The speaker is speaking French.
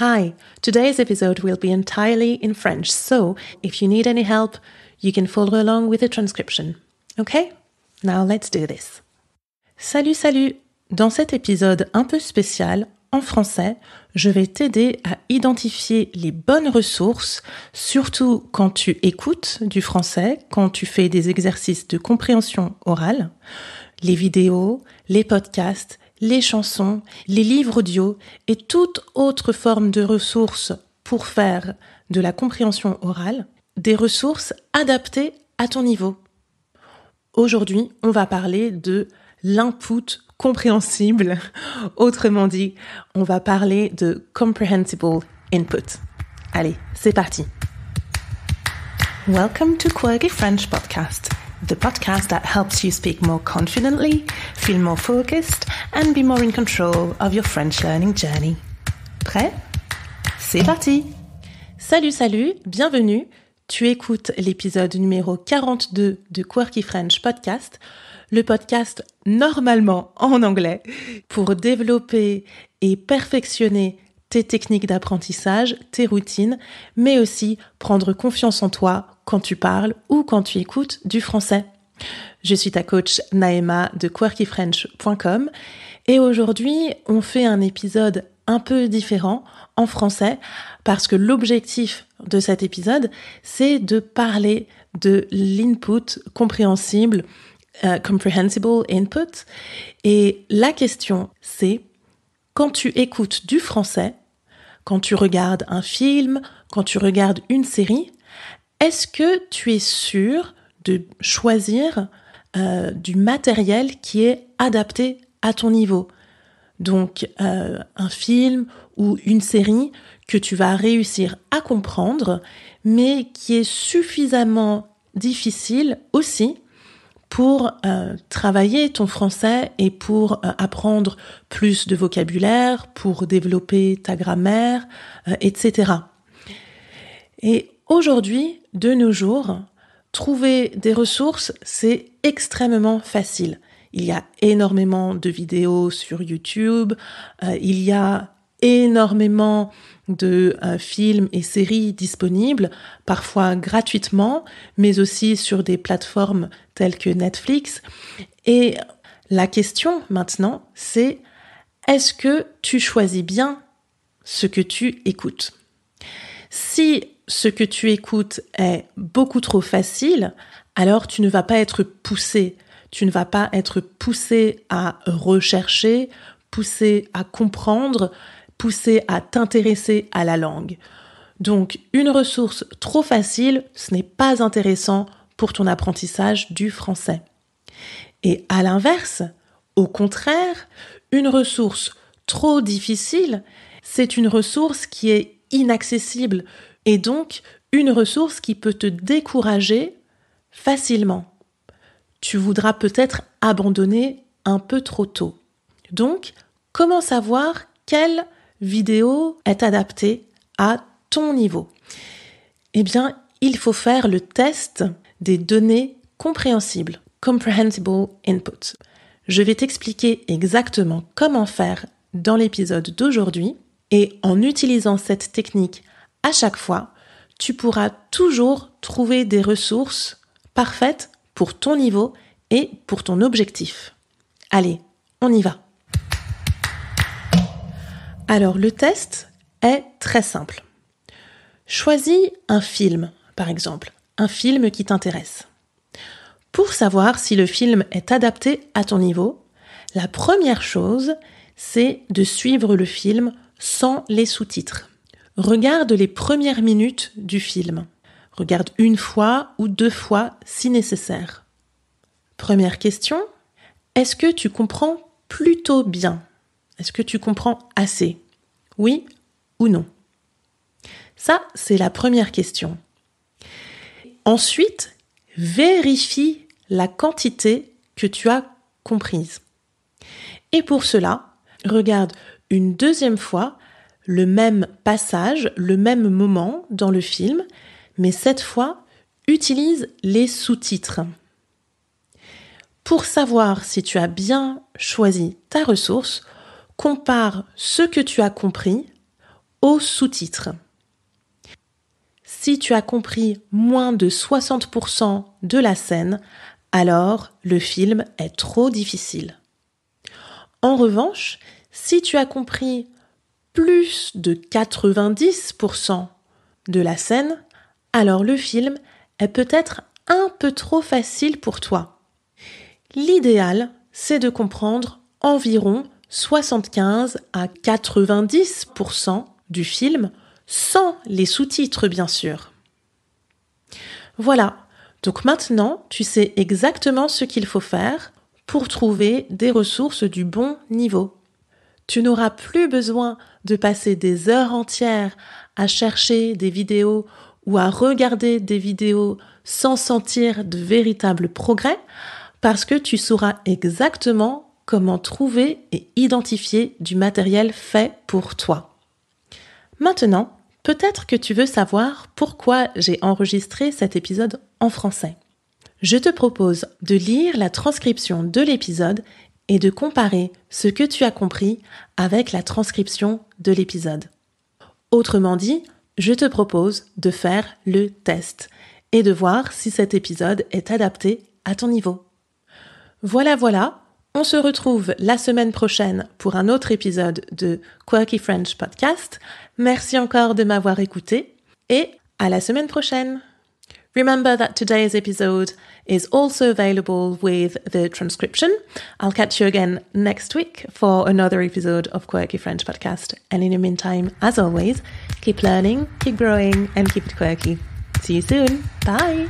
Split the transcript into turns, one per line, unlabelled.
Hi, today's episode will be entirely in French, so if you need any help, you can follow along with the transcription. Okay? Now let's do this. Salut, salut! Dans cet épisode un peu spécial, en français, je vais t'aider à identifier les bonnes ressources, surtout quand tu écoutes du français, quand tu fais des exercices de compréhension orale, les vidéos, les podcasts, les chansons, les livres audio et toute autre forme de ressources pour faire de la compréhension orale des ressources adaptées à ton niveau. Aujourd'hui, on va parler de l'input compréhensible. Autrement dit, on va parler de comprehensible input. Allez, c'est parti. Welcome to Quirky French Podcast the podcast that helps you speak more confidently, feel more focused, and be more in control of your French learning journey. Prêt C'est parti Salut, salut, bienvenue. Tu écoutes l'épisode numéro 42 de Quirky French Podcast, le podcast normalement en anglais, pour développer et perfectionner tes techniques d'apprentissage, tes routines, mais aussi prendre confiance en toi quand tu parles ou quand tu écoutes du français. Je suis ta coach Naema de quirkyfrench.com et aujourd'hui on fait un épisode un peu différent en français parce que l'objectif de cet épisode c'est de parler de l'input compréhensible, euh, comprehensible input. Et la question c'est quand tu écoutes du français, quand tu regardes un film, quand tu regardes une série, est-ce que tu es sûr de choisir euh, du matériel qui est adapté à ton niveau Donc euh, un film ou une série que tu vas réussir à comprendre, mais qui est suffisamment difficile aussi pour euh, travailler ton français et pour euh, apprendre plus de vocabulaire, pour développer ta grammaire, euh, etc. Et aujourd'hui, de nos jours, trouver des ressources, c'est extrêmement facile. Il y a énormément de vidéos sur YouTube, il y a énormément de euh, films et séries disponibles, parfois gratuitement, mais aussi sur des plateformes telles que Netflix. Et la question maintenant, c'est est-ce que tu choisis bien ce que tu écoutes Si ce que tu écoutes est beaucoup trop facile, alors tu ne vas pas être poussé. Tu ne vas pas être poussé à rechercher, poussé à comprendre, pousser à t'intéresser à la langue. Donc une ressource trop facile, ce n'est pas intéressant pour ton apprentissage du français. Et à l'inverse, au contraire, une ressource trop difficile, c'est une ressource qui est inaccessible et donc une ressource qui peut te décourager facilement. Tu voudras peut-être abandonner un peu trop tôt. Donc, comment savoir quelle vidéo est adaptée à ton niveau Eh bien, il faut faire le test des données compréhensibles, comprehensible input. Je vais t'expliquer exactement comment faire dans l'épisode d'aujourd'hui et en utilisant cette technique à chaque fois, tu pourras toujours trouver des ressources parfaites pour ton niveau et pour ton objectif. Allez, on y va. Alors le test est très simple. Choisis un film, par exemple, un film qui t'intéresse. Pour savoir si le film est adapté à ton niveau, la première chose, c'est de suivre le film sans les sous-titres. Regarde les premières minutes du film. Regarde une fois ou deux fois si nécessaire. Première question, est-ce que tu comprends plutôt bien est-ce que tu comprends assez Oui ou non Ça, c'est la première question. Ensuite, vérifie la quantité que tu as comprise. Et pour cela, regarde une deuxième fois le même passage, le même moment dans le film, mais cette fois, utilise les sous-titres. Pour savoir si tu as bien choisi ta ressource, compare ce que tu as compris au sous-titre. Si tu as compris moins de 60% de la scène, alors le film est trop difficile. En revanche, si tu as compris plus de 90% de la scène, alors le film est peut-être un peu trop facile pour toi. L'idéal, c'est de comprendre environ 75 à 90% du film, sans les sous-titres bien sûr. Voilà, donc maintenant tu sais exactement ce qu'il faut faire pour trouver des ressources du bon niveau. Tu n'auras plus besoin de passer des heures entières à chercher des vidéos ou à regarder des vidéos sans sentir de véritable progrès parce que tu sauras exactement comment trouver et identifier du matériel fait pour toi. Maintenant, peut-être que tu veux savoir pourquoi j'ai enregistré cet épisode en français. Je te propose de lire la transcription de l'épisode et de comparer ce que tu as compris avec la transcription de l'épisode. Autrement dit, je te propose de faire le test et de voir si cet épisode est adapté à ton niveau. Voilà, voilà, on se retrouve la semaine prochaine pour un autre épisode de Quirky French Podcast. Merci encore de m'avoir écouté et à la semaine prochaine. Remember that today's episode is also available with the transcription. I'll catch you again next week for another episode of Quirky French Podcast. And in the meantime, as always, keep learning, keep growing, and keep it quirky. See you soon. Bye.